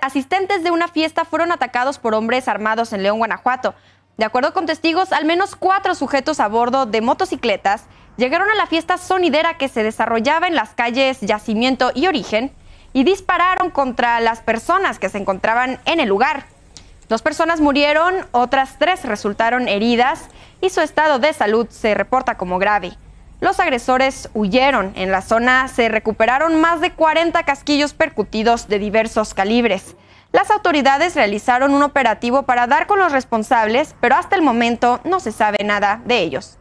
asistentes de una fiesta fueron atacados por hombres armados en León, Guanajuato. De acuerdo con testigos, al menos cuatro sujetos a bordo de motocicletas llegaron a la fiesta sonidera que se desarrollaba en las calles Yacimiento y Origen y dispararon contra las personas que se encontraban en el lugar. Dos personas murieron, otras tres resultaron heridas y su estado de salud se reporta como grave. Los agresores huyeron. En la zona se recuperaron más de 40 casquillos percutidos de diversos calibres. Las autoridades realizaron un operativo para dar con los responsables, pero hasta el momento no se sabe nada de ellos.